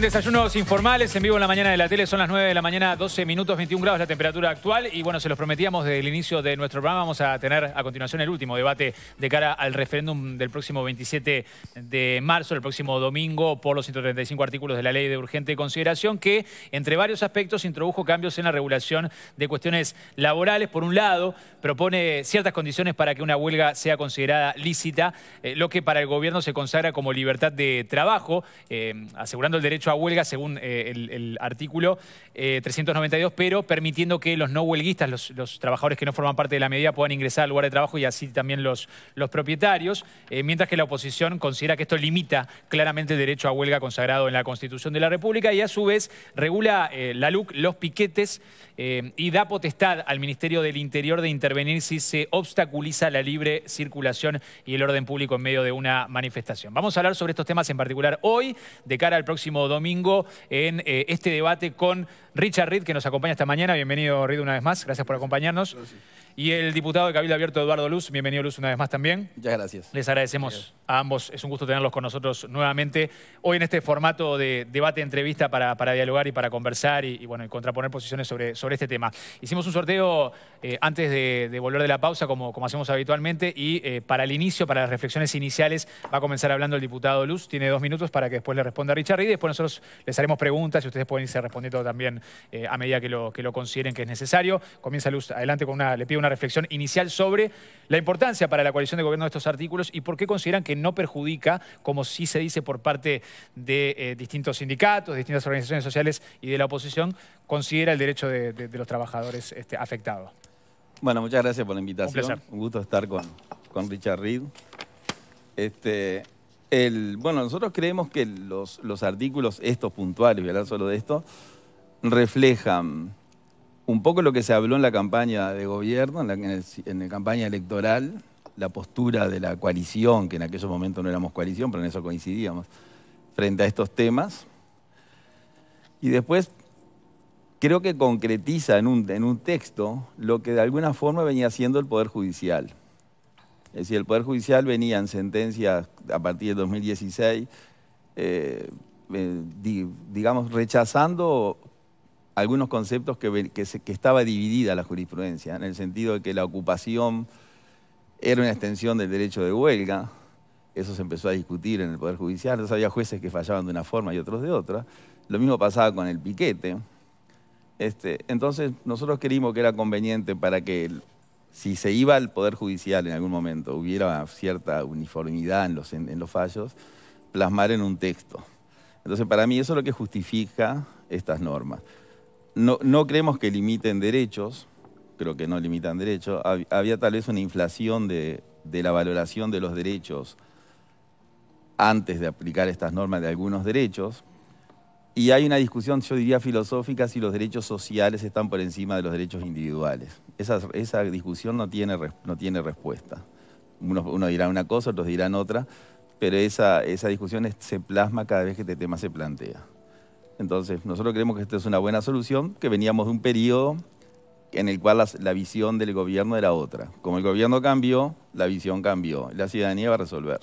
Desayunos Informales, en vivo en la mañana de la tele, son las 9 de la mañana, 12 minutos, 21 grados la temperatura actual. Y bueno, se los prometíamos desde el inicio de nuestro programa, vamos a tener a continuación el último debate de cara al referéndum del próximo 27 de marzo, el próximo domingo, por los 135 artículos de la ley de urgente consideración, que entre varios aspectos introdujo cambios en la regulación de cuestiones laborales. Por un lado, propone ciertas condiciones para que una huelga sea considerada lícita, eh, lo que para el gobierno se consagra como libertad de trabajo, eh, asegurando el derecho a huelga, según eh, el, artículo 392, eh, pero permitiendo que los no huelguistas, los, trabajadores que no forman parte de la medida, puedan ingresar al lugar de trabajo y así también los, los propietarios, eh, mientras que la oposición considera que esto limita claramente el derecho a huelga consagrado en la Constitución de la República y a su vez regula la LUC los piquetes y da potestad al Ministerio del Interior de intervenir si se obstaculiza la libre circulación y el orden público en medio de una manifestación. Vamos a hablar sobre estos temas en particular hoy, de cara al próximo domingo domingo en eh, este debate con Richard Reed, que nos acompaña esta mañana. Bienvenido, Reed, una vez más. Gracias por acompañarnos y el diputado de Cabildo Abierto, Eduardo Luz. Bienvenido, Luz, una vez más también. Muchas gracias. Les agradecemos a ambos. Es un gusto tenerlos con nosotros nuevamente. Hoy en este formato de debate-entrevista para, para, dialogar y para conversar y, bueno, contraponer posiciones sobre, sobre este tema. Hicimos un sorteo eh, antes de, volver de la pausa, como, como hacemos habitualmente, y eh, para el inicio, para las reflexiones iniciales, va a comenzar hablando el diputado Luz. Tiene dos minutos para que después le responda a Richard y después nosotros les haremos preguntas y ustedes pueden irse respondiendo también eh, a medida que lo, que lo consideren que es necesario. Comienza Luz, adelante con una, le pido una reflexión inicial sobre la importancia para la coalición de gobierno de estos artículos y por qué consideran que no perjudica, como sí se dice por parte de eh, distintos sindicatos, distintas organizaciones sociales y de la oposición, considera el derecho de, los trabajadores este, afectados. Bueno, muchas gracias por la invitación. Un, Un gusto estar con, con Richard Reed. Este, el, bueno, nosotros creemos que los, los artículos, estos puntuales, voy a hablar solo de esto, reflejan un poco lo que se habló en la campaña de gobierno, en la, campaña electoral, la postura de la coalición, que en aquellos momentos no éramos coalición, pero en eso coincidíamos, frente a estos temas. Y después creo que concretiza en un, texto lo que de alguna forma venía siendo el Poder Judicial. Es decir, el Poder Judicial venía en sentencias a partir del 2016, eh, eh, digamos, rechazando algunos conceptos que, estaba dividida la jurisprudencia, en el sentido de que la ocupación era una extensión del derecho de huelga, eso se empezó a discutir en el Poder Judicial, entonces había jueces que fallaban de una forma y otros de otra, lo mismo pasaba con el piquete. Este, entonces nosotros creímos que era conveniente para que si se iba al Poder Judicial en algún momento, hubiera cierta uniformidad los, en los fallos, plasmar en un texto. Entonces para mí eso es lo que justifica estas normas no, creemos que limiten derechos, creo que no limitan derechos. Había tal vez una inflación de, la valoración de los derechos antes de aplicar estas normas de algunos derechos. Y hay una discusión, yo diría, filosófica si los derechos sociales están por encima de los derechos individuales. Esa, discusión no tiene, respuesta. Uno, dirá una cosa, otros dirán otra, pero esa, discusión se plasma cada vez que este tema se plantea. Entonces, nosotros creemos que esta es una buena solución, que veníamos de un periodo en el cual la, visión del gobierno era otra. Como el gobierno cambió, la visión cambió. La ciudadanía va a resolver.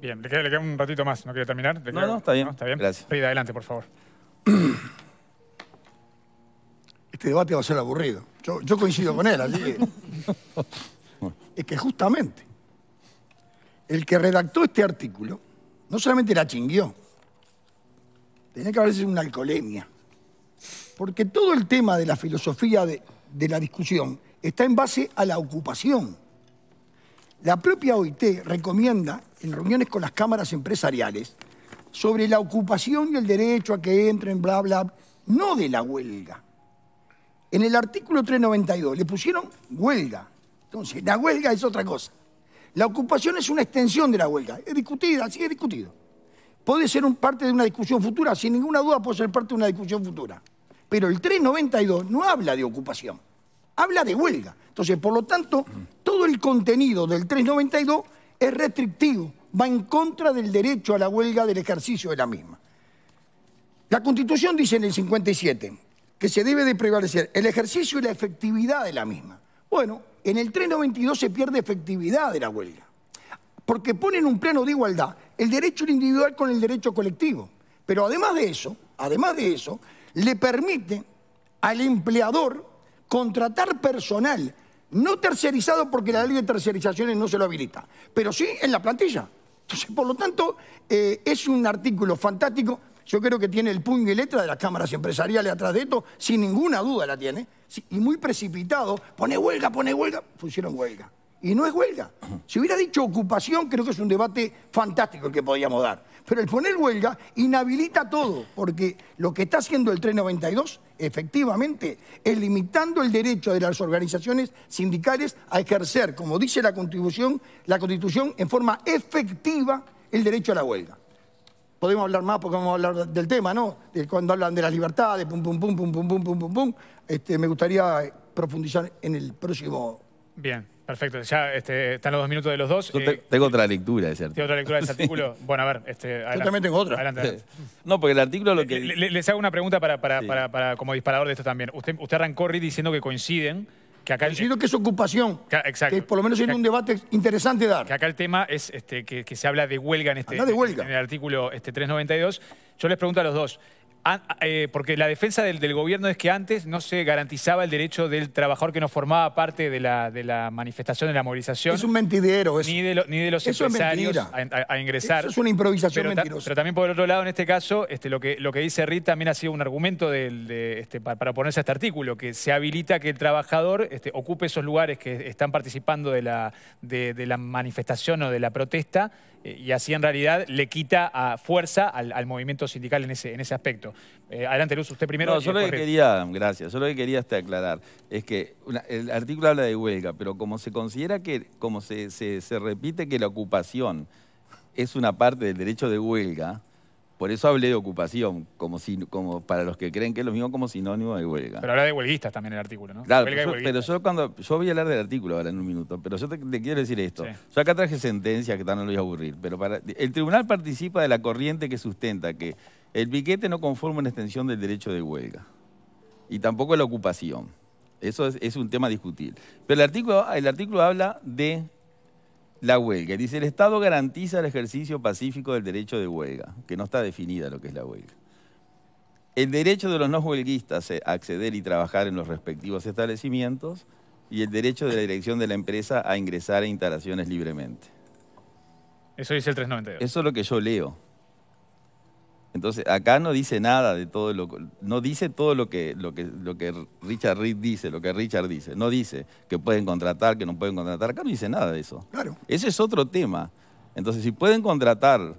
Bien, le queda, un ratito más, no quiere terminar. No, no, está bien. está bien. adelante, por favor. Este debate va a ser aburrido. Yo, coincido con él, así es que justamente el que redactó este artículo no solamente la chinguió, tiene que haber una alcoholemia. Porque todo el tema de la filosofía de, la discusión está en base a la ocupación. La propia OIT recomienda, en reuniones con las cámaras empresariales, sobre la ocupación y el derecho a que entren, bla, bla, no de la huelga. En el artículo 392 le pusieron huelga. Entonces, la huelga es otra cosa. La ocupación es una extensión de la huelga. Es discutida, sigue discutido puede ser un parte de una discusión futura, sin ninguna duda puede ser parte de una discusión futura. Pero el 392 no habla de ocupación, habla de huelga. Entonces, por lo tanto, todo el contenido del 392 es restrictivo, va en contra del derecho a la huelga del ejercicio de la misma. La Constitución dice en el 57 que se debe de prevalecer el ejercicio y la efectividad de la misma. Bueno, en el 392 se pierde efectividad de la huelga porque pone en un plano de igualdad el derecho individual con el derecho colectivo. Pero además de eso, además de eso, le permite al empleador contratar personal, no tercerizado porque la ley de tercerizaciones no se lo habilita, pero sí en la plantilla. Entonces, por lo tanto, eh, es un artículo fantástico. Yo creo que tiene el puño y letra de las cámaras empresariales atrás de esto, sin ninguna duda la tiene. y muy precipitado, pone huelga, pone huelga, pusieron huelga y no es huelga. Si hubiera dicho ocupación, creo que es un debate fantástico el que podríamos dar. Pero el poner huelga inhabilita todo, porque lo que está haciendo el 392, efectivamente, es limitando el derecho de las organizaciones sindicales a ejercer, como dice la Constitución, la Constitución en forma efectiva el derecho a la huelga. Podemos hablar más porque vamos a hablar del tema, ¿no? Cuando hablan de las libertades, pum, pum, pum, pum, pum, pum, pum, pum, pum. Este, me gustaría profundizar en el próximo. Bien. Perfecto, ya este, están los dos minutos de los dos. Eh, tengo otra lectura de ese Tengo otra lectura de ese artículo. bueno, a ver, este, adelante. Yo también tengo otra. No, porque el artículo lo que... les hago una pregunta para, como disparador de esto también. Usted, usted arrancó, diciendo que coinciden que acá que es ocupación. exacto. Que por lo menos tiene un debate interesante dar. Que acá el tema es este, que, se habla de huelga en este de huelga. En el artículo este, 392. Yo les pregunto a los dos. Ah, ah, eh, porque la defensa del, gobierno es que antes no se garantizaba el derecho del trabajador que no formaba parte de la, manifestación, de la movilización. Es un mentidero Ni de, ni de los empresarios a, ingresar. Eso es una improvisación pero mentirosa. pero también por otro lado, en este caso, este, lo, que, lo que dice Rita también ha sido un argumento de, este, para, ponerse a este artículo, que se habilita que el trabajador este, ocupe esos lugares que están participando de la, de la manifestación o de la protesta eh, y así en realidad le quita ah, fuerza al, movimiento sindical en ese, en ese aspecto. Eh, adelante, Luz, usted primero. Yo lo que quería, gracias, lo que quería hasta aclarar, es que el artículo habla de huelga, pero como se considera que, como se, se repite que la ocupación es una parte del derecho de huelga, por eso hablé de ocupación, como si, como para los que creen que es lo mismo como sinónimo de huelga. Pero habla de huelguistas también el artículo, ¿no? Claro, pero yo, cuando. Yo voy a hablar del artículo ahora en un minuto, pero yo te, quiero decir esto. Yo acá traje sentencias que tal no lo voy a aburrir, pero El tribunal participa de la corriente que sustenta que el piquete no conforma una extensión del derecho de huelga. Y tampoco la ocupación. Eso es, un tema discutir. Pero el artículo, el artículo habla de la huelga. Dice, el Estado garantiza el ejercicio pacífico del derecho de huelga, que no está definida lo que es la huelga. El derecho de los no huelguistas a acceder y trabajar en los respectivos establecimientos y el derecho de la dirección de la empresa a ingresar a instalaciones libremente. Eso dice el 392. Eso es lo que yo leo. Entonces, acá no dice nada de todo lo no dice todo lo que, lo que, lo que Richard Reed dice, lo que Richard dice. No dice que pueden contratar, que no pueden contratar. Acá no dice nada de eso. Claro. Ese es otro tema. Entonces, si pueden contratar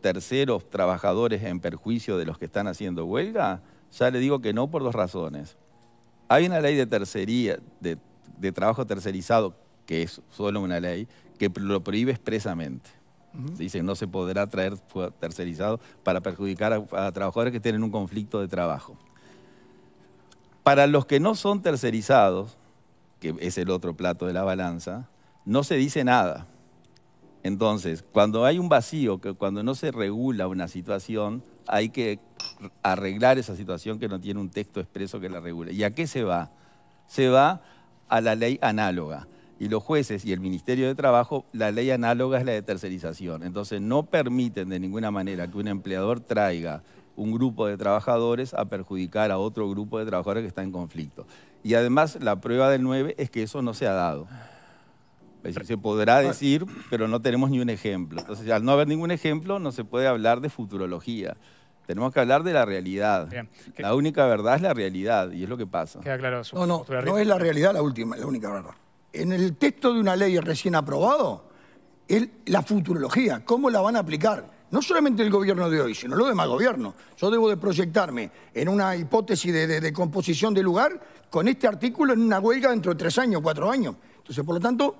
terceros trabajadores en perjuicio de los que están haciendo huelga, ya le digo que no por dos razones. Hay una ley de tercería, de trabajo tercerizado, que es solo una ley, que lo prohíbe expresamente dice que no se podrá traer tercerizado para perjudicar a, trabajadores que tienen un conflicto de trabajo. Para los que no son tercerizados, que es el otro plato de la balanza, no se dice nada. Entonces, cuando hay un vacío, cuando no se regula una situación, hay que arreglar esa situación que no tiene un texto expreso que la regule. ¿Y a qué se va? Se va a la ley análoga y los jueces y el Ministerio de Trabajo, la ley análoga es la de tercerización. Entonces no permiten de ninguna manera que un empleador traiga un grupo de trabajadores a perjudicar a otro grupo de trabajadores que está en conflicto. Y además la prueba del 9 es que eso no se ha dado. Es se podrá decir, pero no tenemos ni un ejemplo. Entonces, al no haber ningún ejemplo, no se puede hablar de futurología. Tenemos que hablar de la realidad. La única verdad es la realidad y es lo que pasa. Queda claro. no, no, no es la realidad la última, la única verdad en el texto de una ley recién aprobado es la futurología, cómo la van a aplicar. No solamente el gobierno de hoy, sino los demás gobiernos. Yo debo de proyectarme en una hipótesis de, de, de composición de lugar con este artículo en una huelga dentro de tres años, cuatro años. Entonces, por lo tanto,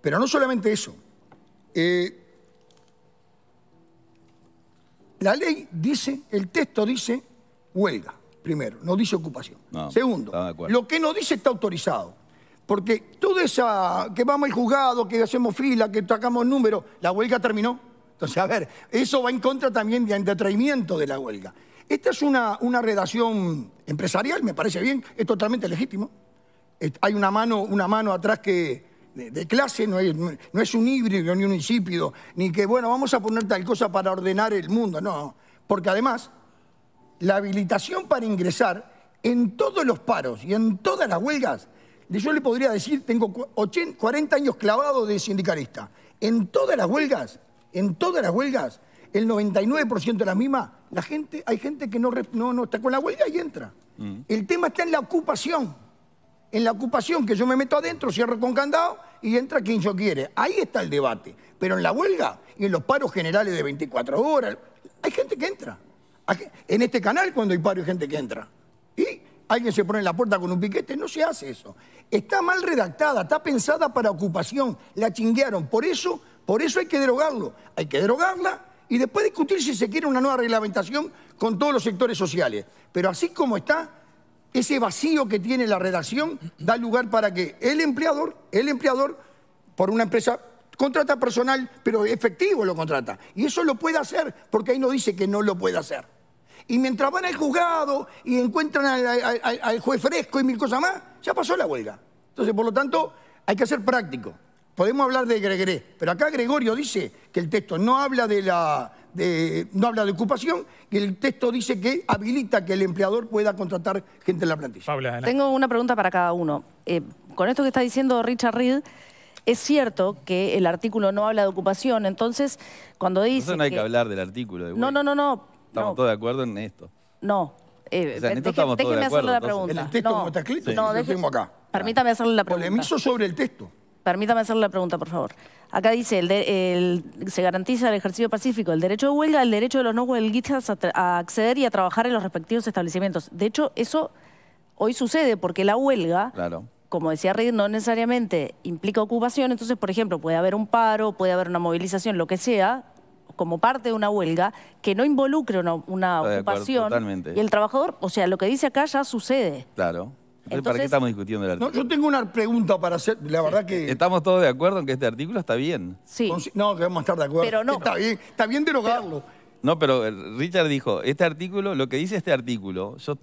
pero no solamente eso. Eh, la ley dice, el texto dice huelga, primero, no dice ocupación. Segundo, lo que no dice está autorizado. Porque toda esa, que vamos al juzgado, que hacemos fila, que tocamos números, la huelga terminó. Entonces, a ver, eso va en contra también de entretenimiento de la huelga. Esta es una, una redacción empresarial, me parece bien, es totalmente legítimo. Hay una mano, una mano atrás que, de, clase, no es, no es un híbrido ni un insípido, ni que, bueno, vamos a poner tal cosa para ordenar el mundo, no. Porque además, la habilitación para ingresar en todos los paros y en todas las huelgas yo le podría decir, tengo 40 años clavado de sindicalista. En todas las huelgas, en todas las huelgas, el 99% de las mismas, la gente, hay gente que no, no, está con la huelga y entra. Mm. El tema está en la ocupación. En la ocupación, que yo me meto adentro, cierro con candado y entra quien yo quiere. Ahí está el debate. Pero en la huelga y en los paros generales de 24 horas, hay gente que entra. En este canal cuando hay paro hay gente que entra alguien se pone en la puerta con un piquete. No se hace eso. Está mal redactada, está pensada para ocupación. La chinguearon. Por eso, por eso hay que derogarlo. Hay que derogarla y después discutir si se quiere una nueva reglamentación con todos los sectores sociales. Pero así como está, ese vacío que tiene la redacción da lugar para que el empleador, el empleador, por una empresa contrata personal, pero efectivo lo contrata. Y eso lo puede hacer, porque ahí no dice que no lo puede hacer. Y mientras van al juzgado y encuentran al, juez fresco y mil cosas más, ya pasó la huelga. Entonces, por lo tanto, hay que ser práctico. Podemos hablar de Gregoré, pero acá Gregorio dice que el texto no habla de la no habla de ocupación que el texto dice que habilita que el empleador pueda contratar gente en la plantilla. Tengo una pregunta para cada uno. Eh, con esto que está diciendo Richard Reed, es cierto que el artículo no habla de ocupación, entonces cuando dice... no hay que, hablar del artículo. De no, no, no, no, Estamos todos de acuerdo en esto. No. Eh, hacerle La pregunta. el texto está escrito, no, Permítame hacerle la pregunta. Polemizo sobre el texto. Permítame hacerle la pregunta, por favor. Acá dice, el se garantiza el ejercicio pacífico, el derecho de huelga, el derecho de los no huelguistas a, acceder y a trabajar en los respectivos establecimientos. De hecho, eso hoy sucede porque la huelga claro como decía Reid, no necesariamente implica ocupación, entonces, por ejemplo, puede haber un paro, puede haber una movilización, lo que sea, como parte de una huelga que no involucre una, ocupación. totalmente. Y el trabajador, o sea, lo que dice acá ya sucede. Claro. Entonces, ¿Para qué estamos discutiendo el No, yo tengo una pregunta para hacer. La verdad que. Eh, estamos todos de acuerdo en que este artículo está bien. Sí. No, que vamos a estar de acuerdo. Pero no. Está bien, derogarlo. No, pero eh, Richard dijo, este artículo, lo que dice este artículo, yo...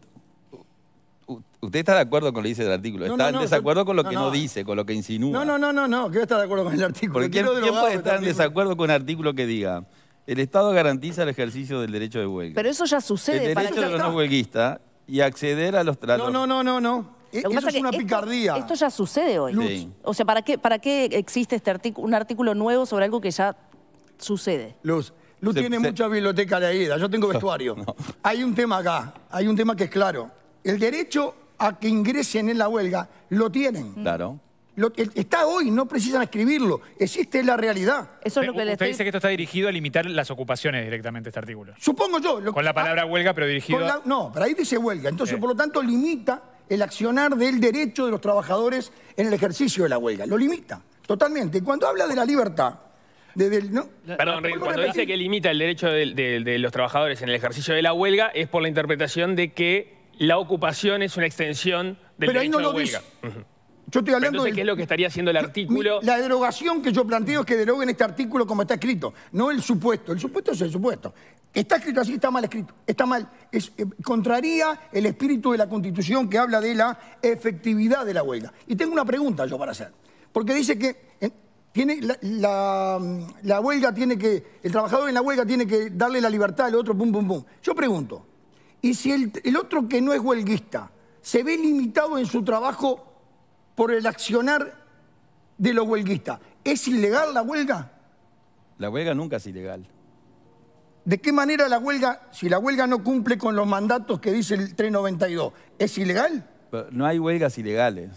Usted está de acuerdo con lo que dice el artículo, está en desacuerdo con lo que no, dice, con lo que insinúa. No, no, no, no, no, que estar de acuerdo con el artículo. ¿quién, puede estar en desacuerdo con un artículo que diga el Estado garantiza el ejercicio del derecho de huelga. Pero eso ya sucede. El derecho de los no huelguistas y acceder a los tratos. No, no, no, no, eso es una picardía. Esto ya sucede hoy. O sea, ¿para qué, ¿para qué existe este artículo, un artículo nuevo sobre algo que ya sucede? Luz, Luz tiene mucha biblioteca de leída, yo tengo vestuario. Hay un tema acá, hay un tema que es claro. El derecho a que ingresen en la huelga lo tienen. Claro está hoy, no precisan escribirlo. Existe la realidad. Eso es lo que Usted le estoy... dice que esto está dirigido a limitar las ocupaciones directamente, este artículo. Supongo yo. con la palabra huelga, pero dirigido No, pero ahí dice huelga. Entonces, por lo tanto, limita el accionar del derecho de los trabajadores en el ejercicio de la huelga. Lo limita, totalmente. Cuando habla de la libertad, Perdón, cuando dice que limita el derecho de, los trabajadores en el ejercicio de la huelga, es por la interpretación de que la ocupación es una extensión del derecho ahí la lo huelga. Yo estoy hablando de ¿qué es lo que estaría haciendo el artículo? La derogación que yo planteo es que deroguen este artículo como está escrito, no el supuesto. El supuesto es el supuesto. Está escrito así, está mal escrito. Está mal. Eh, contraría el espíritu de la Constitución que habla de la efectividad de la huelga. Y tengo una pregunta yo para hacer. Porque dice que eh, tiene mm, la, huelga tiene que... El trabajador en la huelga tiene que darle la libertad al otro, pum, pum, pum. Yo pregunto, ¿y si el, el otro que no es huelguista se ve limitado en su trabajo por el accionar de los huelguistas. ¿Es ilegal la huelga? La huelga nunca es ilegal. ¿De qué manera la huelga, si la huelga no cumple con los mandatos que dice el 392, es ilegal? no hay huelgas ilegales.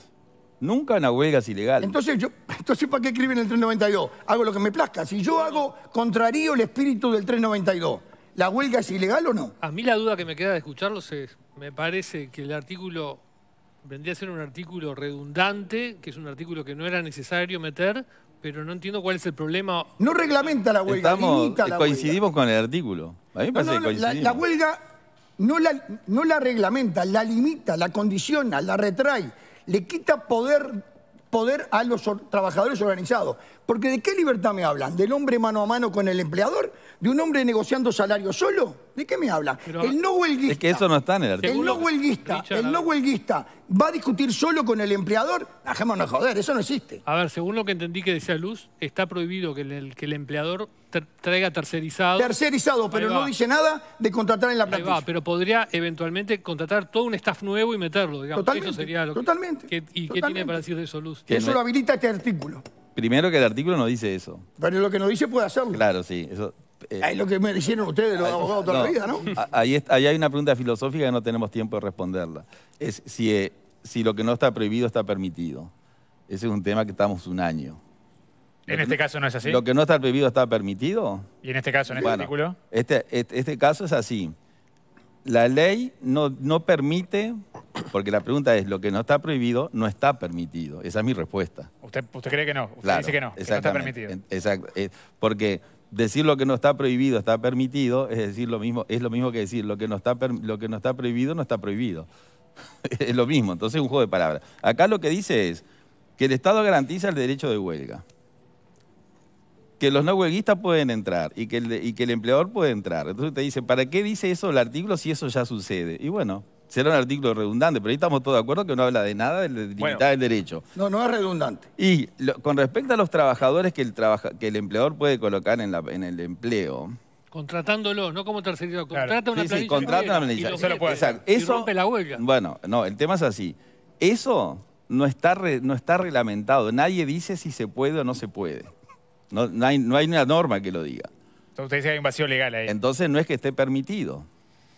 Nunca una huelga es ilegal. Entonces, yo, entonces ¿para qué escriben el 392? Hago lo que me plazca. Si yo hago, contrario el espíritu del 392, ¿la huelga es ilegal o no? A mí la duda que me queda de escucharlos es, me parece que el artículo vendría a ser un artículo redundante, que es un artículo que no era necesario meter, pero no entiendo cuál es el problema. No reglamenta la huelga, limita la coincidimos con el artículo. A mí me La, huelga no la, no la reglamenta, la limita, la condiciona, la retrae, le quita poder, poder a los trabajadores organizados. Porque ¿de qué libertad me hablan? ¿Del hombre mano a mano con el empleador? ¿De un hombre negociando salario solo? ¿De qué me hablan? el no huelguista. Es que eso no está en el artículo. El no huelguista, va a discutir solo con el empleador. Dejémonos joder, eso no existe. A ver, según lo que entendí que decía Luz, está prohibido que el, que el empleador traiga tercerizado. Tercerizado, pero no dice nada de contratar en la plantilla. Va, pero podría eventualmente contratar todo un staff nuevo y meterlo, digamos. Totalmente, sería totalmente. ¿Y qué tiene para decir de eso, Luz? eso lo habilita este artículo. Primero que el artículo no dice eso. Pero lo que no dice puede hacerlo. Claro, sí. es eh, lo que me dijeron ustedes, los abogados, toda la vida, ¿no? Ahí, hay una pregunta filosófica que no tenemos tiempo de responderla. Es si, eh, si lo que no está prohibido está permitido. Ese es un tema que estamos un año. En este caso no es así. Lo que no está prohibido está permitido. ¿Y en este caso, en este artículo? Este, este, este caso es así la ley no, permite, porque la pregunta es, lo que no está prohibido no está permitido. Esa es mi respuesta. Usted, cree que no, usted dice que no, no está permitido. Exacto, eh, porque decir lo que no está prohibido está permitido, es decir lo mismo, es lo mismo que decir lo que no está, lo que no está prohibido no está prohibido. es lo mismo, entonces es un juego de palabras. Acá lo que dice es que el Estado garantiza el derecho de huelga que los no huelguistas pueden entrar y que, el, y que el empleador puede entrar. Entonces te dice, ¿para qué dice eso el artículo si eso ya sucede? Y bueno, será un artículo redundante, pero ahí estamos todos de acuerdo que no habla de nada de limitar el derecho. No, no es redundante. Y con respecto a los trabajadores que el, que el empleador puede colocar en, la, en el empleo, Contratándolo, no como tercero Contrata una planilla. lo puede. rompe la huelga. Bueno, no, el tema es así. Eso no está, no está reglamentado. Nadie dice si se puede o no se puede. No, no, hay, no hay una norma que lo diga. Entonces usted dice que hay un vacío legal ahí. Entonces no es que esté permitido.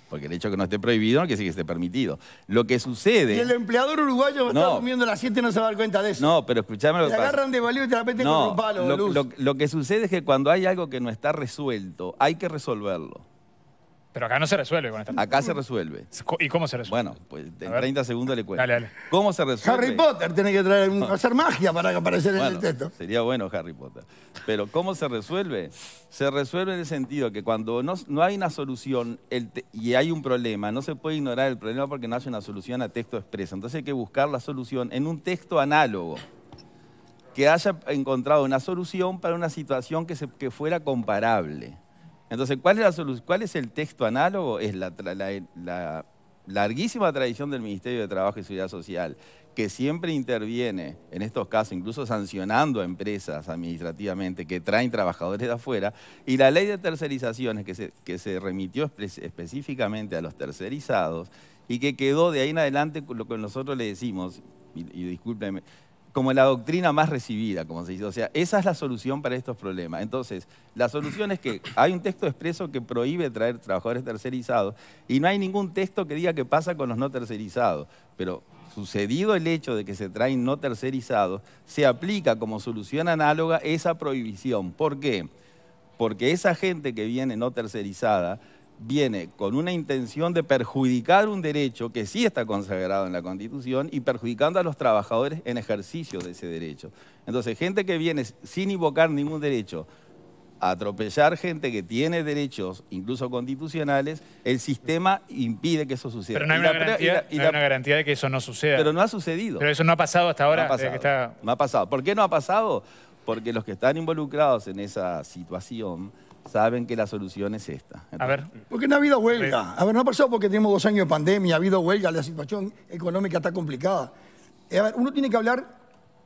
Porque el hecho de que no esté prohibido no quiere decir que esté permitido. Lo que sucede... Y el empleador uruguayo está comiendo las no se va a dar cuenta de eso. No, pero escúchame... lo que pasa. agarran de valido y te la meten con un palo, lo, luz. lo que sucede es que cuando hay algo que no está resuelto, hay que resolverlo. Pero acá no se resuelve con esta. Acá se resuelve. ¿Y cómo se resuelve? Bueno, pues en 30 segundos le cuento. Dale, dale. ¿Cómo se resuelve? Harry Potter tiene que ah. hacer magia para aparecer en el texto. Sería bueno Harry Potter. Pero ¿cómo se resuelve? Se resuelve en el sentido que cuando no, no hay una solución y hay un problema, no se puede ignorar el problema porque no hay una solución a texto expreso. Entonces hay que buscar la solución en un texto análogo que haya encontrado una solución para una situación que, se, que fuera comparable. Entonces, ¿cuál es, el texto análogo? Es la, larguísima tradición del Ministerio de Trabajo y Seguridad Social, que siempre interviene en estos casos, incluso sancionando a empresas administrativamente que traen trabajadores de afuera, y la ley de tercerizaciones que se, remitió específicamente a los tercerizados y que quedó de ahí en adelante con lo que nosotros le decimos, y, discúlpenme, discúlpeme, como la doctrina más recibida, como se dice. O sea, esa es la solución para estos problemas. Entonces, la solución es que hay un texto expreso que prohíbe traer trabajadores tercerizados y no hay ningún texto que diga qué pasa con los no tercerizados. Pero sucedido el hecho de que se traen no tercerizados, se aplica como solución análoga esa prohibición. ¿Por qué? Porque esa gente que viene no tercerizada viene con una intención de perjudicar un derecho que sí está consagrado en la Constitución y perjudicando a los trabajadores en ejercicio de ese derecho. Entonces, gente que viene sin invocar ningún derecho a atropellar gente que tiene derechos, incluso constitucionales, el sistema impide que eso suceda. Pero no hay, una garantía, de que eso no suceda. Pero no ha sucedido. Pero eso no ha pasado hasta ahora. no ha pasado. ¿Por qué no ha pasado? Porque los que están involucrados en esa situación saben que la solución es esta. A ver. Porque no ha habido huelga. A ver, no ha pasado porque tenemos dos años de pandemia, ha habido huelga, la situación económica está complicada. Eh, a ver, uno tiene que hablar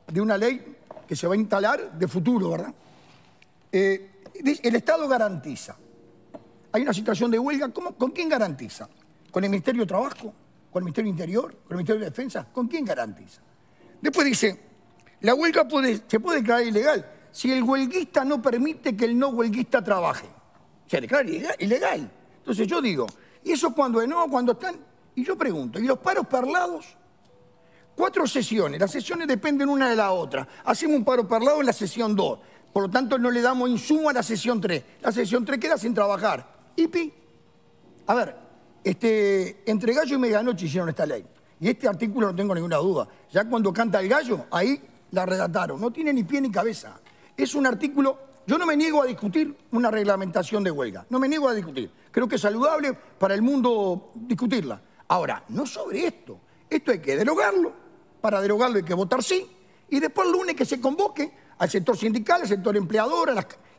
de una ley que se va a instalar de futuro, ¿verdad? Eh, el Estado garantiza. Hay una situación de huelga, ¿con quién garantiza? ¿Con el Ministerio de Trabajo? ¿Con el Ministerio Interior? ¿Con el Ministerio de Defensa? ¿Con quién garantiza? Después dice, la huelga se puede declarar ilegal si el huelguista no permite que el no huelguista trabaje. O sea, ilegal. Entonces yo digo, y eso cuando no, cuando están... Y yo pregunto, ¿y los paros parlados? Cuatro sesiones, las sesiones dependen una de la otra. Hacemos un paro parlado en la sesión 2, por lo tanto no le damos insumo a la sesión 3. La sesión 3 queda sin trabajar. ¿Y pi? a ver, este, entre gallo y medianoche hicieron esta ley. Y este artículo no tengo ninguna duda. Ya cuando canta el gallo, ahí la redactaron. No tiene ni pie ni cabeza es un artículo, yo no me niego a discutir una reglamentación de huelga, no me niego a discutir. Creo que es saludable para el mundo discutirla. Ahora, no sobre esto. Esto hay que derogarlo, para derogarlo hay que votar sí, y después el lunes que se convoque al sector sindical, al sector empleador,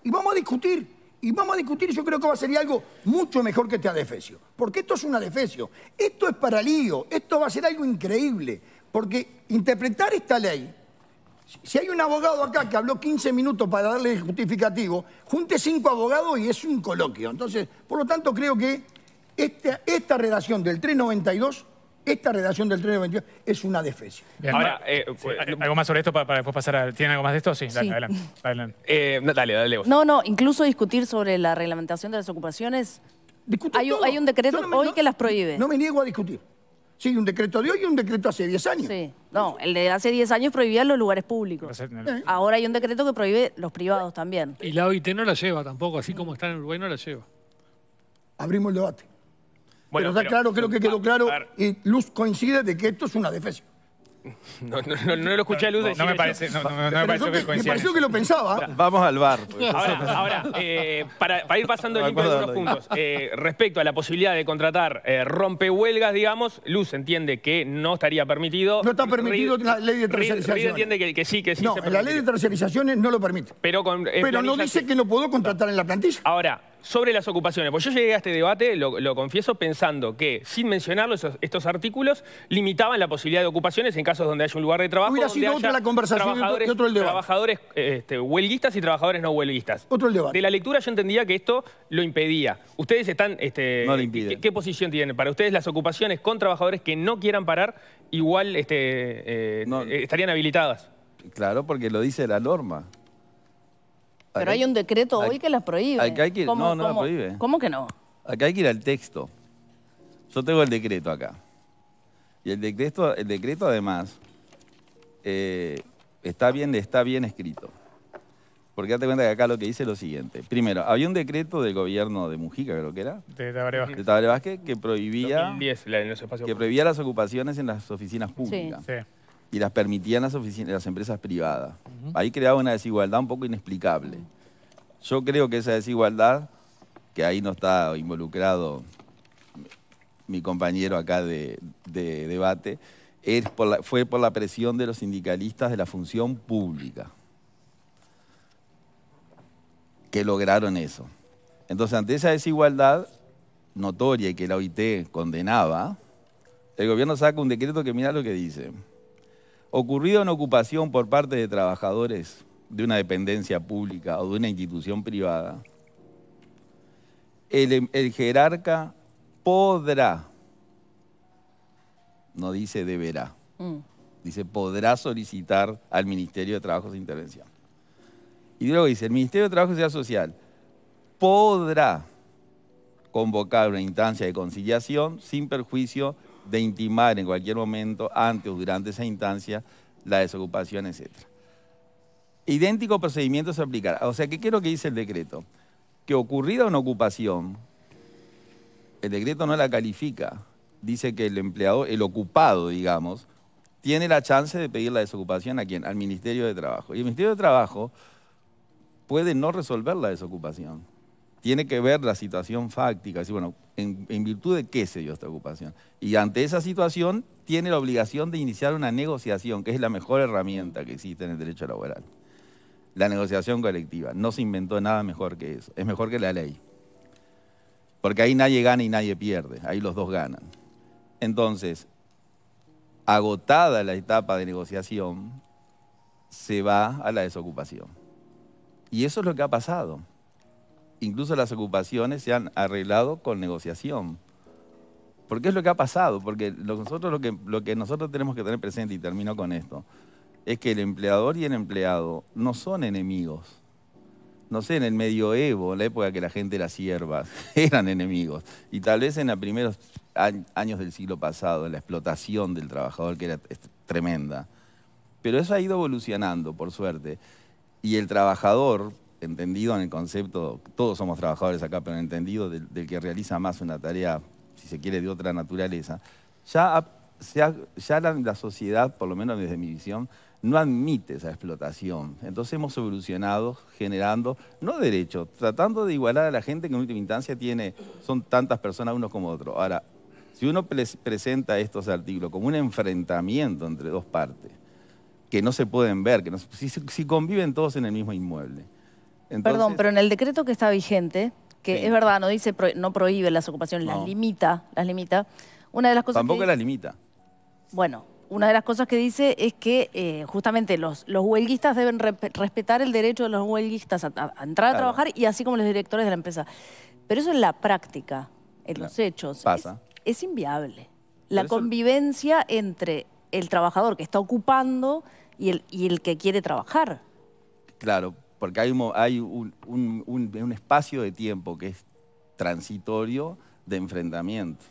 y vamos a discutir y vamos a discutir, yo creo que va a ser algo mucho mejor que este adefesio, porque esto es un adefesio, esto es para lío, esto va a ser algo increíble, porque interpretar esta ley si hay un abogado acá que habló 15 minutos para darle el justificativo, junte cinco abogados y es un coloquio. Entonces, por lo tanto, creo que esta, esta redacción del 392 esta redacción del 392 es una defensa. Ahora, eh, eh, ¿Algo más sobre esto para, después pasar a... ¿Tienen algo más de esto? Sí, adelante. adelante. Eh, dale, dale vos. No, no, incluso discutir sobre la reglamentación de las ocupaciones. Hay, hay, un decreto hoy que las prohíbe. No me niego a discutir. Sí, un decreto de hoy y un decreto hace 10 años. Sí, no, el de hace 10 años prohibía los lugares públicos. Eh. Ahora hay un decreto que prohíbe los privados también. Y la OIT no la lleva tampoco, así como está en Uruguay no la lleva. Abrimos el debate. Bueno, pero está claro, creo que quedó claro, y Luz coincide de que esto es una defensa. No, lo escuché a Luz No me parece, no, me pareció que Me pareció que lo pensaba. Vamos al bar. Pues. Ahora, eh, para, ir pasando el tiempo de los puntos, eh, respecto a la posibilidad de contratar eh, rompehuelgas, digamos, Luz entiende que no estaría permitido. No está permitido la ley de tercerizaciones. tercerización. entiende que, que sí, No, la ley de tercerizaciones no lo permite. Pero, Pero no dice que no puedo contratar en la plantilla. Ahora, sobre las ocupaciones. Pues yo llegué a este debate, lo, confieso, pensando que, sin mencionarlo, estos artículos limitaban la posibilidad de ocupaciones en casos donde haya un lugar de trabajo. Hubiera sido otra la conversación trabajadores, Trabajadores este, huelguistas y trabajadores no huelguistas. Otro el debate. De la lectura yo entendía que esto lo impedía. Ustedes están... Este, no lo ¿qué, posición tienen? Para ustedes las ocupaciones con trabajadores que no quieran parar, igual este, eh, estarían habilitadas. Claro, porque lo dice la norma. Pero hay un decreto hoy que las prohíbe. no, no las prohíbe. ¿Cómo que no? Acá hay que ir al texto. Yo tengo el decreto acá. Y el decreto, el decreto además, eh, está, bien, está bien escrito. Porque date cuenta que acá lo que dice es lo siguiente. Primero, había un decreto del gobierno de Mujica, creo que era. De Tabaré Vázquez. De que prohibía, que prohibía las ocupaciones en las oficinas públicas y las permitían las, empresas privadas. Ahí creaba una desigualdad un poco inexplicable. Yo creo que esa desigualdad, que ahí no está involucrado mi compañero acá de, debate, es fue por la presión de los sindicalistas de la función pública que lograron eso. Entonces, ante esa desigualdad notoria y que la OIT condenaba, el gobierno saca un decreto que mira lo que dice ocurrido en ocupación por parte de trabajadores de una dependencia pública o de una institución privada, el, jerarca podrá, no dice deberá, mm. dice podrá solicitar al Ministerio de Trabajo su Intervención. Y luego dice, el Ministerio de Trabajo y Social podrá convocar una instancia de conciliación sin perjuicio de intimar en cualquier momento, antes o durante esa instancia, la desocupación, etc. Idéntico procedimiento se aplicará. O sea, ¿qué quiero que dice el decreto? Que ocurrida una ocupación, el decreto no la califica. Dice que el empleado, el ocupado, digamos, tiene la chance de pedir la desocupación a quién? Al Ministerio de Trabajo. Y el Ministerio de Trabajo puede no resolver la desocupación tiene que ver la situación fáctica, así bueno, en, en, virtud de qué se dio esta ocupación. Y ante esa situación tiene la obligación de iniciar una negociación, que es la mejor herramienta que existe en el derecho laboral. La negociación colectiva. No se inventó nada mejor que eso. Es mejor que la ley. Porque ahí nadie gana y nadie pierde. Ahí los dos ganan. Entonces, agotada la etapa de negociación, se va a la desocupación. Y eso es lo que ha pasado incluso las ocupaciones se han arreglado con negociación. Porque es lo que ha pasado, porque nosotros lo que, lo que nosotros tenemos que tener presente, y termino con esto, es que el empleador y el empleado no son enemigos. No sé, en el medioevo, en la época que la gente era sierva, eran enemigos. Y tal vez en los primeros años del siglo pasado, la explotación del trabajador que era tremenda. Pero eso ha ido evolucionando, por suerte. Y el trabajador, entendido en el concepto, todos somos trabajadores acá, pero entendido del, que realiza más una tarea, si se quiere, de otra naturaleza, ya, la, sociedad, por lo menos desde mi visión, no admite esa explotación. Entonces hemos evolucionado generando, no derechos, tratando de igualar a la gente que en última instancia tiene, son tantas personas unos como otros. Ahora, si uno presenta estos artículos como un enfrentamiento entre dos partes, que no se pueden ver, que si conviven todos en el mismo inmueble, Perdón, pero en el decreto que está vigente, que es verdad, no dice no prohíbe las ocupaciones, las limita, las limita. Una de las cosas Tampoco las limita. Bueno, una de las cosas que dice es que eh, justamente los, huelguistas deben respetar el derecho de los huelguistas a, entrar a trabajar y así como los directores de la empresa. Pero eso en la práctica, en los hechos, Es, inviable. La convivencia entre el trabajador que está ocupando y el, y el que quiere trabajar. Claro, porque hay, un, espacio de tiempo que es transitorio de enfrentamiento.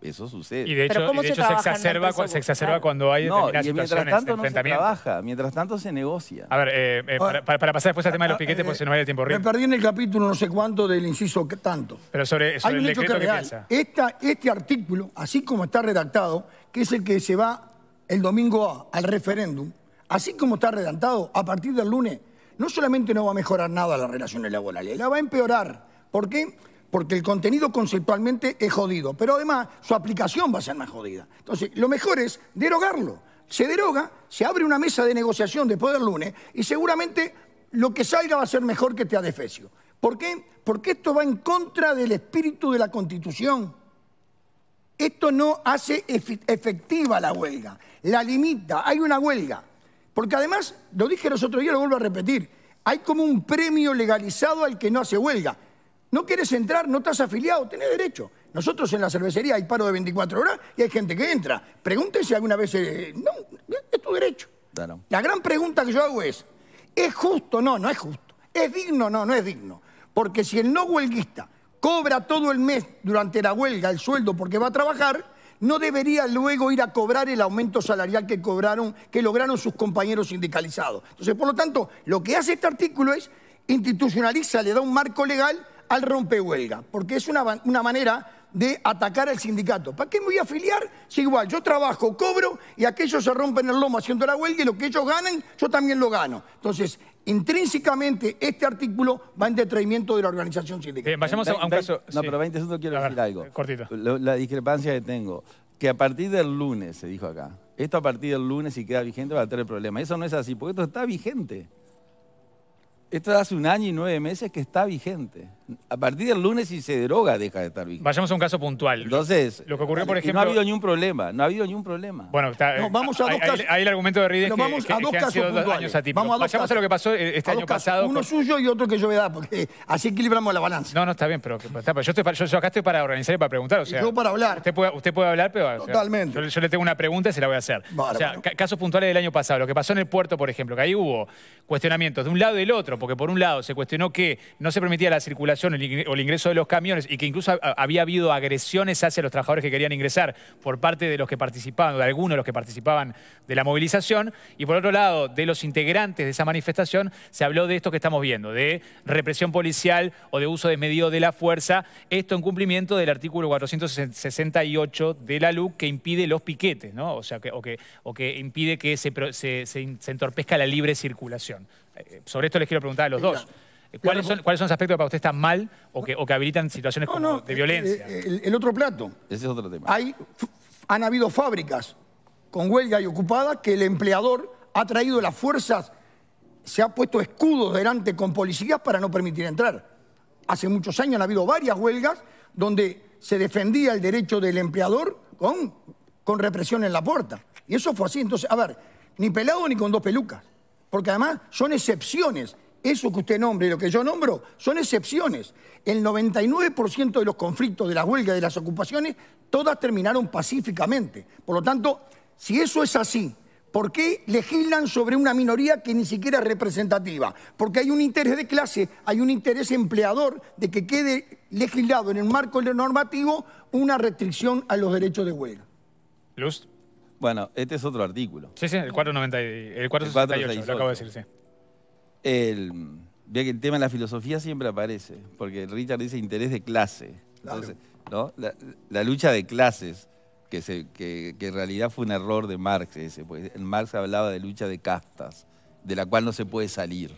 Eso sucede. Y de hecho, ¿cómo se, exacerba, se, exacerba, cuando hay no, y mientras tanto No se trabaja, mientras tanto se negocia. A ver, eh, eh, ah. para, pasar después al tema de los ah, piquetes, eh, porque eh, se nos tiempo rico. Me perdí en el capítulo no sé cuánto del inciso tanto. Pero sobre, sobre hay el decreto que, piensa. este artículo, así como está redactado, que es el que se va el domingo al referéndum, así como está redactado, a partir del lunes no solamente no va a mejorar nada las relaciones laborales, la va a empeorar. ¿Por qué? Porque el contenido conceptualmente es jodido, pero además su aplicación va a ser más jodida. Entonces, lo mejor es derogarlo. Se deroga, se abre una mesa de negociación después del lunes y seguramente lo que salga va a ser mejor que te este adefesio. ¿Por qué? Porque esto va en contra del espíritu de la Constitución. Esto no hace efectiva la huelga, la limita. Hay una huelga, porque además, lo dije los otros días, lo vuelvo a repetir, hay como un premio legalizado al que no hace huelga. No quieres entrar, no estás afiliado, tenés derecho. Nosotros en la cervecería hay paro de 24 horas y hay gente que entra. Pregúntense alguna vez, eh, no, es tu derecho. La gran pregunta que yo hago es, ¿es justo? No, no es justo. ¿Es digno? No, no es digno. Porque si el no huelguista cobra todo el mes durante la huelga el sueldo porque va a trabajar, no debería luego ir a cobrar el aumento salarial que cobraron, que lograron sus compañeros sindicalizados. Entonces, por lo tanto, lo que hace este artículo es institucionaliza, le da un marco legal al rompehuelga, porque es una, una manera de atacar al sindicato. ¿Para qué me voy a afiliar si igual yo trabajo, cobro y aquellos se rompen el lomo haciendo la huelga y lo que ellos ganan, yo también lo gano? Entonces, intrínsecamente este artículo va en detrimento de la organización sindical. Bien, eh, vayamos a un caso... No, pero 20 segundos quiero decir algo. Cortito. La, discrepancia que tengo, que a partir del lunes, se dijo acá, esto a partir del lunes si queda vigente va a tener problemas. Eso no es así, porque esto está vigente. Esto hace un año y nueve meses que está vigente. A partir del lunes, si se deroga, deja de estar vigente. Vayamos a un caso puntual. Entonces, lo que ocurrió, por ejemplo. No ha habido ni un problema, no ha habido ni un problema. Bueno, eh, vamos a dos casos. Hay el argumento de Rides que, que, sido dos Años Vamos a dos Vayamos a lo que pasó eh, este año pasado. Uno suyo y otro que yo voy a porque así equilibramos la balanza. No, no, está bien, pero, está, pero yo, estoy, yo, yo, acá estoy para organizar y para preguntar. O sea, y yo para hablar. Usted puede, hablar, pero. Totalmente. Yo, le tengo una pregunta y se la voy a hacer. o sea, casos puntuales del año pasado. Lo que pasó en el puerto, por ejemplo, que ahí hubo cuestionamientos de un lado y del otro porque por un lado se cuestionó que no se permitía la circulación o el ingreso de los camiones y que incluso había habido agresiones hacia los trabajadores que querían ingresar por parte de los que participaban, de algunos de los que participaban de la movilización, y por otro lado, de los integrantes de esa manifestación, se habló de esto que estamos viendo, de represión policial o de uso desmedido de la fuerza, esto en cumplimiento del artículo 468 de la LUC que impide los piquetes, O sea, que, impide que se entorpezca la libre circulación. Eh, sobre esto les quiero preguntar a los dos. Eh, ¿Cuáles son, ¿Cuáles son los aspectos que para usted están mal o que, o que habilitan situaciones de violencia? Eh, el, otro plato. Ese es otro tema. Hay, han habido fábricas con huelga y ocupadas que el empleador ha traído las fuerzas, se ha puesto escudos delante con policías para no permitir entrar. Hace muchos años han habido varias huelgas donde se defendía el derecho del empleador con, con represión en la puerta. Y eso fue así. Entonces, a ver, ni pelado ni con dos pelucas porque además son excepciones. Eso que usted nombre y lo que yo nombro son excepciones. El 99% de los conflictos, de las huelgas, de las ocupaciones, todas terminaron pacíficamente. Por lo tanto, si eso es así, ¿Por qué legislan sobre una minoría que ni siquiera es representativa? Porque hay un interés de clase, hay un interés empleador de que quede legislado en el marco normativo una restricción a los derechos de huelga. Bueno, este es otro artículo. Sí, sí, el 490, el lo acabo de decir, sí. El, que el tema de la filosofía siempre aparece, porque Richard dice interés de clase. ¿no? la, lucha de clases, que, en realidad fue un error de Marx ese, porque Marx hablaba de lucha de castas, de la cual no se puede salir.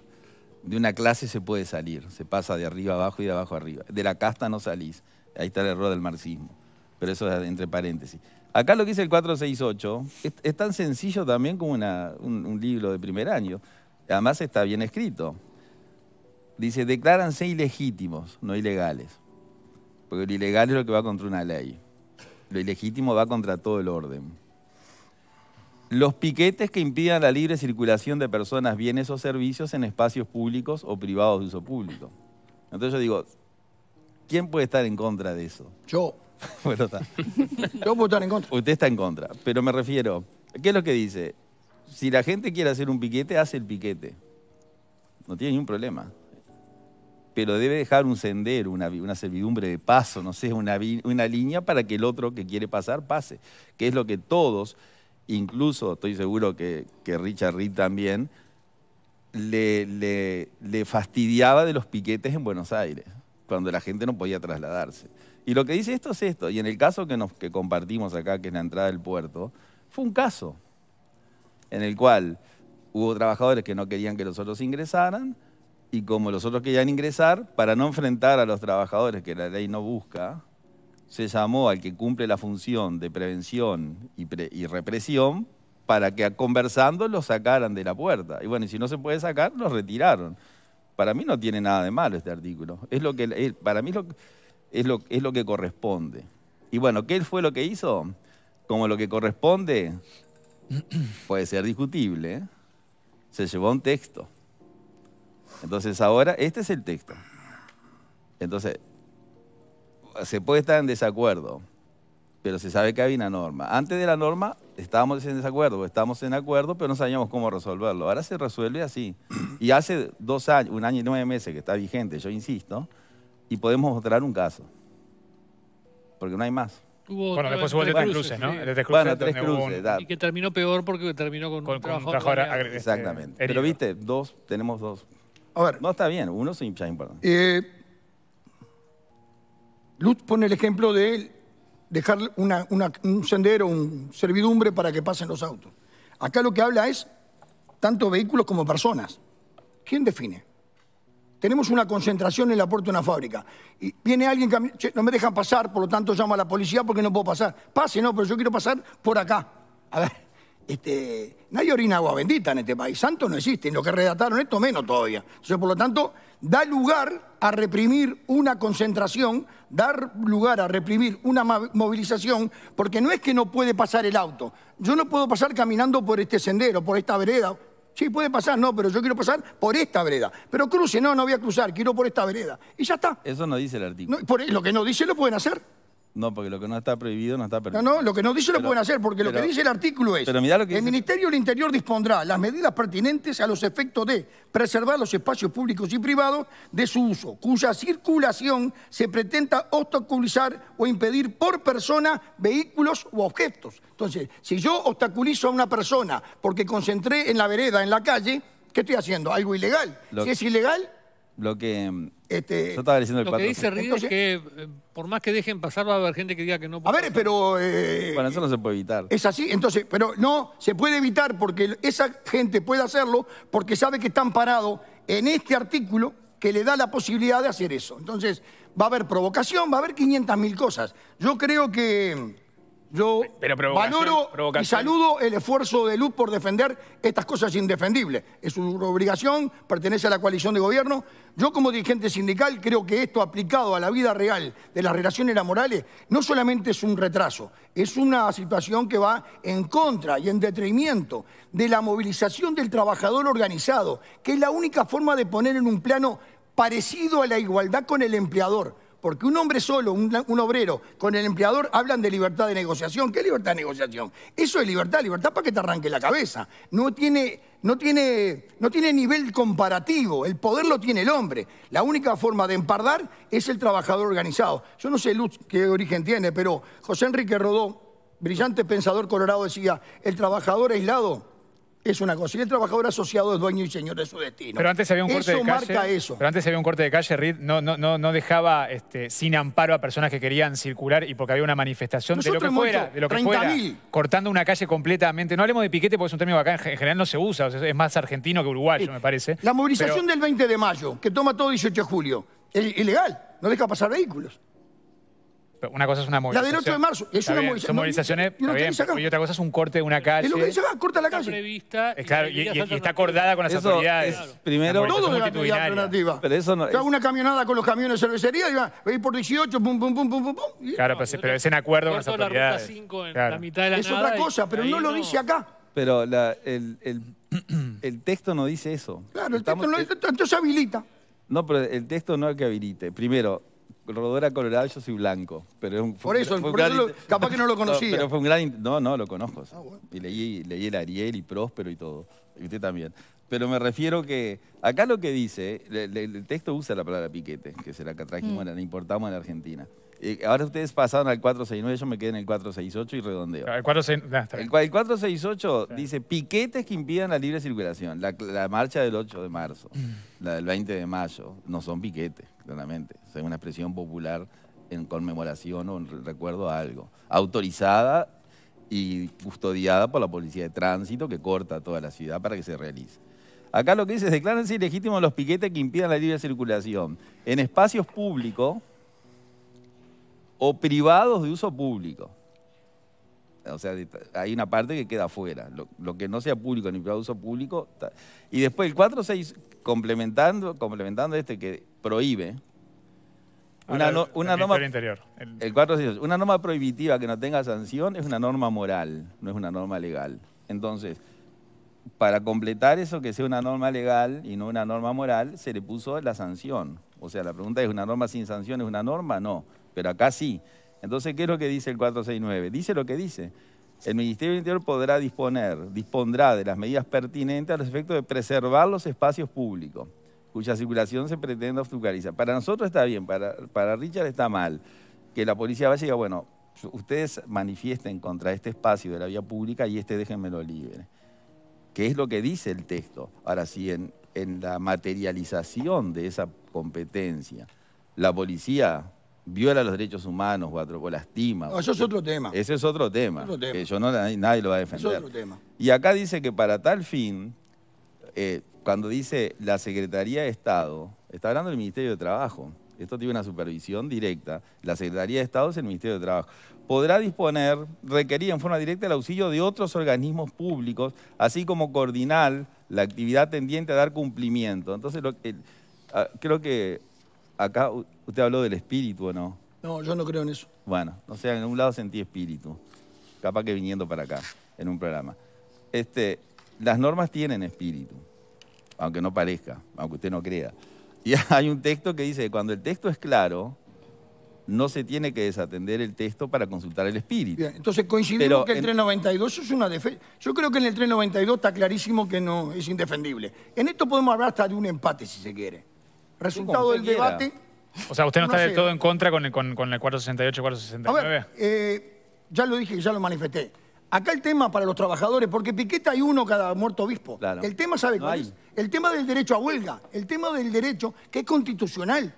De una clase se puede salir, se pasa de arriba abajo y de abajo arriba. De la casta no salís. Ahí está el error del marxismo. Pero eso es entre paréntesis. Acá lo que dice el 468 es, tan sencillo también como un, un libro de primer año. Además está bien escrito. Dice, declaranse ilegítimos, no ilegales. Porque lo ilegal es lo que va contra una ley. Lo ilegítimo va contra todo el orden. Los piquetes que impidan la libre circulación de personas, bienes o servicios en espacios públicos o privados de uso público. Entonces yo digo, ¿quién puede estar en contra de eso? Yo. Yo estar en contra. Usted está en contra, pero me refiero, ¿qué es lo que dice? Si la gente quiere hacer un piquete, hace el piquete. No tiene ningún problema. Pero debe dejar un sendero, una, servidumbre de paso, no sé, una, línea para que el otro que quiere pasar pase. Que es lo que todos, incluso estoy seguro que, Richard Reed también, le fastidiaba de los piquetes en Buenos Aires, cuando la gente no podía trasladarse. Y lo que dice esto es esto. Y en el caso que, nos, que compartimos acá, que es la entrada del puerto, fue un caso en el cual hubo trabajadores que no querían que los otros ingresaran y como los otros querían ingresar, para no enfrentar a los trabajadores que la ley no busca, se llamó al que cumple la función de prevención y, represión para que conversando los sacaran de la puerta. Y bueno, y si no se puede sacar, los retiraron. Para mí no tiene nada de malo este artículo. Es lo que, eh, para mí es lo que es lo, es lo que corresponde. Y bueno, ¿qué fue lo que hizo? Como lo que corresponde puede ser discutible, ¿eh? se llevó un texto. Entonces ahora, este es el texto. Entonces, se puede estar en desacuerdo, pero se sabe que había una norma. Antes de la norma estábamos en desacuerdo, estábamos en acuerdo, pero no sabíamos cómo resolverlo. Ahora se resuelve así. Y hace dos años, un año y nueve meses que está vigente, yo insisto, y podemos mostrar un caso. Porque no hay más. bueno, después hubo el de tres cruces, ¿no? El de tres cruces. Bueno, Y que terminó peor porque terminó con, un trabajo, con este, Exactamente. Pero viste, dos, tenemos dos. A ver. No está bien, uno sin perdón. perdón. Lutz pone el ejemplo de dejar un sendero, un servidumbre para que pasen los autos. Acá lo que habla es tanto vehículos como personas. ¿Quién define? tenemos una concentración en la puerta de una fábrica. Y viene alguien, que no me dejan pasar, por lo tanto llamo a la policía porque no puedo pasar. Pase, no, pero yo quiero pasar por acá. A ver, este, nadie orina agua bendita en este país. Santos no existe lo que redactaron esto menos todavía. Entonces, por lo tanto, da lugar a reprimir una concentración, dar lugar a reprimir una movilización, porque no es que no puede pasar el auto. Yo no puedo pasar caminando por este sendero, por esta vereda, Sí, puede pasar, no, pero yo quiero pasar por esta vereda. Pero cruce, no, no voy a cruzar, quiero por esta vereda. Y ya está. Eso no dice el artículo. lo que no dice lo pueden hacer. No, porque lo que no está prohibido no está permitido. No, no, lo que no dice lo pueden hacer, porque lo que dice el artículo es, lo que el Ministerio del Interior dispondrá las medidas pertinentes a los efectos de preservar los espacios públicos y privados de su uso, cuya circulación se pretenda obstaculizar o impedir por persona, vehículos u objetos. Entonces, si yo obstaculizo a una persona porque concentré en la vereda, en la calle, ¿qué estoy haciendo? Algo ilegal. Lo... Si es ilegal... Lo que mm, este, Yo lo que dice Ríos es que eh, por más que dejen pasar va a haber gente que diga que no. puede. A ver, pero... Eh, bueno, eso no se puede evitar. es así, entonces, pero no se puede evitar porque esa gente puede hacerlo porque sabe que están parados en este artículo que le da la posibilidad de hacer eso. Entonces, va a haber provocación, va a haber 500.000 cosas. Yo creo que yo valoro y saludo el esfuerzo de Luz por defender estas cosas indefendibles. Es su obligación, pertenece a la coalición de gobierno. Yo como dirigente sindical creo que esto aplicado a la vida real de las relaciones laborales no solamente es un retraso, es una situación que va en contra y en detrimento de la movilización del trabajador organizado, que es la única forma de poner en un plano parecido a la igualdad con el empleador porque un hombre solo, un, obrero, con el empleador hablan de libertad de negociación. ¿Qué libertad de negociación? Eso es libertad, libertad para que te arranque la cabeza. No tiene, no tiene, no tiene nivel comparativo, el poder lo tiene el hombre. La única forma de empardar es el trabajador organizado. Yo no sé, Luz, qué origen tiene, pero José Enrique Rodó, brillante pensador colorado, decía, el trabajador aislado es una cosa. Y el trabajador asociado es dueño y señor de su destino. Pero antes había un corte de calle. Marca eso. Pero antes había un corte de calle, no, dejaba este, sin amparo a personas que querían circular y porque había una manifestación de lo que fuera, cortando una calle completamente. No hablemos de piquete porque es un término que en general no se usa, es más argentino que uruguayo, eh, me parece. La movilización del 20 de mayo, que toma todo 18 de julio, es ilegal, no deja pasar vehículos. Una cosa es una movilización. La del 8 de marzo. Es una movilización. Son movilizaciones, no, está bien, y otra cosa es un corte de una calle. Es lo que dice acá, corta la calle. Está prevista. Es claro, y, está acordada con las eso autoridades. Es, primero, todo es la actividad alternativa. Pero eso no, es... una camionada con los camiones de cervecería y va a ir por 18, pum, pum, pum, pum, pum. pum claro, pues, pero, pero es en acuerdo con las autoridades. La en la mitad de la Es otra cosa, pero no lo dice acá. Pero la, el, el, texto no dice eso. Claro, el texto no, entonces habilita. No, pero el texto no es que habilite. Primero, Rodora colorado, yo soy blanco. Pero es un, por eso, capaz que no lo conocía. No, pero fue un gran... No, no, lo conozco. Ah, y leí, leí el Ariel y Próspero y todo. Y usted también. Pero me refiero que acá lo que dice, el texto usa la palabra piquete, que será que trajimos, mm. la importamos en Argentina. ahora ustedes pasaron al 469, yo me quedé en el 468 y redondeo. El, el, 468 dice piquetes que impidan la libre circulación. La, marcha del 8 de marzo, mm. la del 20 de mayo, no son piquetes claramente. es una expresión popular en conmemoración o en recuerdo a algo. Autorizada y custodiada por la policía de tránsito que corta toda la ciudad para que se realice. Acá lo que dice es declárense ilegítimos los piquetes que impidan la libre circulación en espacios públicos o privados de uso público. O sea, hay una parte que queda afuera. Lo, que no sea público ni privado de uso público. Y después el 46, complementando, complementando este que prohíbe. Una, norma, El, una norma prohibitiva que no tenga sanción es una norma moral, no es una norma legal. Entonces, para completar eso que sea una norma legal y no una norma moral, se le puso la sanción. O sea, la pregunta es, ¿una norma sin sanción es una norma? No, pero acá sí. Entonces, ¿qué es lo que dice el 469? Dice lo que dice el Ministerio del Interior podrá disponer, dispondrá de las medidas pertinentes al los de preservar los espacios públicos, cuya circulación se pretende obstaculizar. Para nosotros está bien, para, Richard está mal. Que la policía vaya y diga, bueno, ustedes manifiesten contra este espacio de la vía pública y este déjenmelo libre. ¿Qué es lo que dice el texto. Ahora sí, en, en la materialización de esa competencia, la policía viola los derechos humanos o, lastima. eso es otro tema. Ese es otro tema. nadie lo va a defender. Es otro tema. Y acá dice que para tal fin, eh, cuando dice la Secretaría de Estado, está hablando del Ministerio de Trabajo. Esto tiene una supervisión directa. La Secretaría de Estado es el Ministerio de Trabajo. Podrá disponer, requerir en forma directa el auxilio de otros organismos públicos, así como coordinar la actividad tendiente a dar cumplimiento. Entonces, creo que acá ¿Usted habló del espíritu o no? No, yo no creo en eso. Bueno, o sea, en un lado sentí espíritu. Capaz que viniendo para acá, en un programa. Este, las normas tienen espíritu, aunque no parezca, aunque usted no crea. Y hay un texto que dice, que cuando el texto es claro, no se tiene que desatender el texto para consultar el espíritu. entonces coincidimos que el 392 es una defensa. Yo creo que en el 392 está clarísimo que no es indefendible. En esto podemos hablar hasta de un empate, si se quiere. Resultado del debate o sea, usted no, está todo en contra con el, con, el 468, 469. Eh, ya lo dije, ya lo manifesté. Acá el tema para los trabajadores, porque piqueta hay uno cada muerto obispo. El tema, ¿sabe cuál es? El tema del derecho a huelga, el tema del derecho que es constitucional.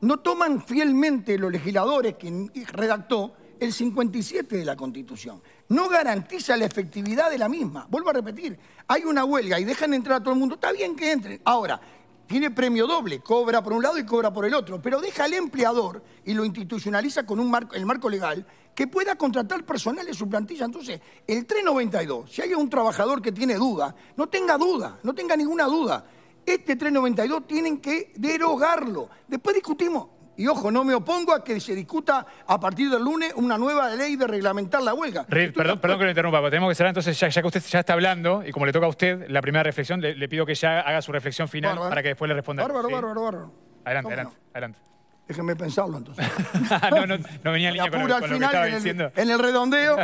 No toman fielmente los legisladores que redactó el 57 de la Constitución. No garantiza la efectividad de la misma. Vuelvo a repetir, hay una huelga y dejan entrar a todo el mundo. Está bien que entren. Ahora, tiene premio doble, cobra por un lado y cobra por el otro, pero deja al empleador y lo institucionaliza con un marco, el marco legal que pueda contratar personal de su plantilla. Entonces, el 392, si hay un trabajador que tiene duda, no tenga duda, no tenga ninguna duda. Este 392 tienen que derogarlo. Después discutimos y ojo, no me opongo a que se discuta a partir del lunes una nueva ley de reglamentar la huelga. perdón, que lo interrumpa, pero tenemos que cerrar entonces, ya, que usted ya está hablando, y como le toca a usted la primera reflexión, le, pido que ya haga su reflexión final para que después le responda. Bárbaro, ¿Sí? bárbaro, bárbaro. Adelante, adelante, adelante. Déjenme pensarlo entonces. no, no, no, venía en línea con, lo, diciendo. El, en el redondeo.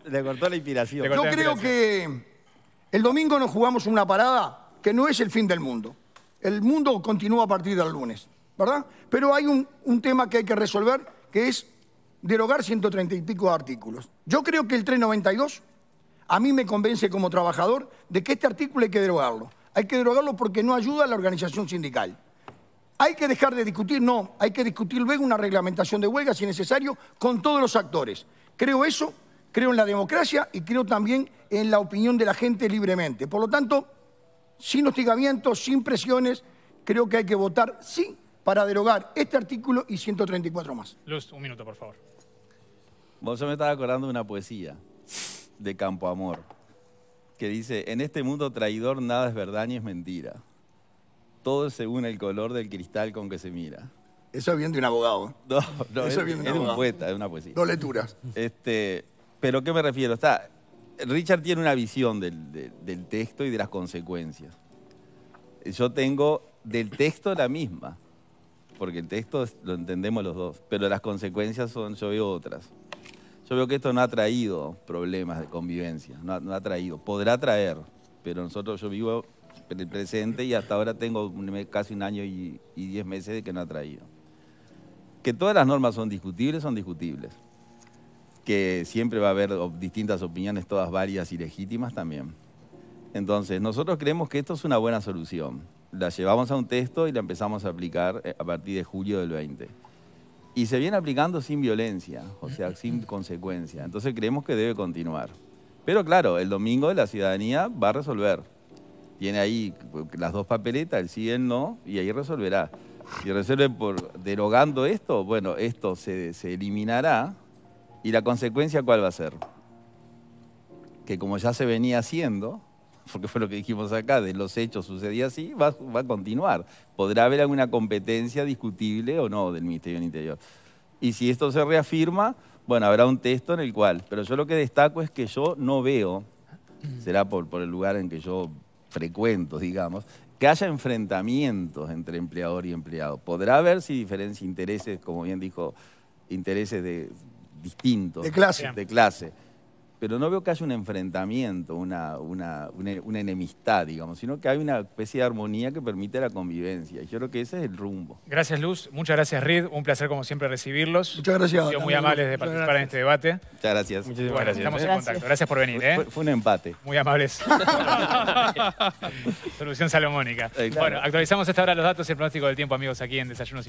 le, cortó, la inspiración. Yo creo que el domingo nos jugamos una parada que no es el fin del mundo. El mundo continúa a partir del lunes. ¿verdad? Pero hay un, tema que hay que resolver, que es derogar 130 y pico artículos. Yo creo que el 392 a mí me convence como trabajador de que este artículo hay que derogarlo. Hay que derogarlo porque no ayuda a la organización sindical. ¿Hay que dejar de discutir? No, hay que discutir luego una reglamentación de huelga, si necesario, con todos los actores. Creo eso, creo en la democracia y creo también en la opinión de la gente libremente. Por lo tanto, sin hostigamientos, sin presiones, creo que hay que votar sí para derogar este artículo y 134 más. Luz, un minuto, por favor. Vos, yo me estaba acordando de una poesía de Campo Amor que dice, en este mundo traidor nada es verdad ni es mentira. Todo según el color del cristal con que se mira. Eso es de un abogado. ¿eh? No, no Eso es, de un, es poeta, es una poesía. Dos lecturas. Este, pero ¿qué me refiero? Está, Richard tiene una visión del texto y de las consecuencias. Yo tengo del texto la misma porque el texto lo entendemos los dos, pero las consecuencias son, yo veo otras. Yo veo que esto no ha traído problemas de convivencia, no ha, traído, podrá traer, pero nosotros yo vivo en el presente y hasta ahora tengo casi un año y, y diez meses de que no ha traído. Que todas las normas son discutibles, son discutibles. Que siempre va a haber distintas opiniones, todas varias y legítimas también. Entonces, nosotros creemos que esto es una buena solución la llevamos a un texto y la empezamos a aplicar eh, a partir de julio del 20. Y se viene aplicando sin violencia, o sea, sin consecuencia. Entonces creemos que debe continuar. Pero claro, el domingo de la ciudadanía va a resolver. Tiene ahí pues, las dos papeletas, el sí y el no, y ahí resolverá. Y resuelve por derogando esto, bueno, esto se, se eliminará. ¿Y la consecuencia cuál va a ser? Que como ya se venía haciendo, porque fue lo que dijimos acá, de los hechos sucedía así, va, a continuar. Podrá haber alguna competencia discutible o no del Ministerio del Interior. Y si esto se reafirma, bueno, habrá un texto en el cual, pero yo lo que destaco es que yo no veo, será por, por el lugar en que yo frecuento, digamos, que haya enfrentamientos entre empleador y empleado. Podrá haber si diferencia intereses, como bien dijo, intereses de distintos. De clase. De clase pero no veo que haya un enfrentamiento, una, una, enemistad, digamos, sino que hay una especie de armonía que permite la convivencia. Y yo creo que ese es el rumbo. Gracias, Luz. Muchas gracias, Reed. Un placer, como siempre, recibirlos. Muchas gracias. Han sido muy amables de participar en este debate. Muchas gracias. Muchísimas gracias. Estamos en contacto. Gracias por venir. Fue, ¿eh? un empate. Muy amables. Solución salomónica. Bueno, actualizamos hasta ahora los datos y el pronóstico del tiempo, amigos, aquí en Desayunos.